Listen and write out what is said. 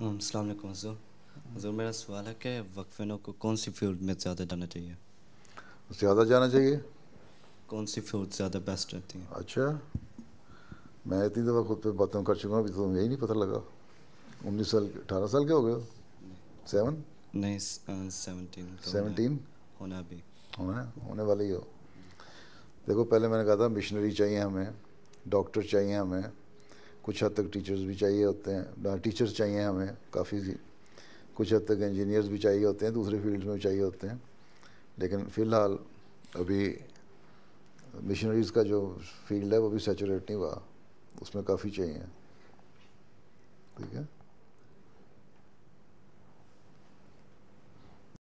हम्म, हजूर मेरा सवाल है कि वक्फिनों को कौन सी फील्ड में ज़्यादा जाना चाहिए ज़्यादा जाना चाहिए कौन सी फील्ड ज़्यादा बेस्ट रहती है अच्छा मैं इतनी दफ़ा खुद पे बातें कर चुका हूँ अभी तो यही नहीं पता लगा उन्नीस साल अठारह साल के हो गए सेवन नहीं सेवनटीन सेवनटीन तो होना भी होना होने वाले ही हो देखो पहले मैंने कहा था मिशनरी चाहिए हमें डॉक्टर चाहिए हमें कुछ हद तक टीचर्स भी चाहिए होते हैं टीचर्स हाँ, चाहिए हमें काफ़ी कुछ हद तक इंजीनियर्स भी चाहिए होते हैं दूसरे फील्ड्स में भी चाहिए होते हैं लेकिन फ़िलहाल अभी मिशनरीज़ का जो फील्ड है वो भी सेचूरेट नहीं हुआ उसमें काफ़ी चाहिए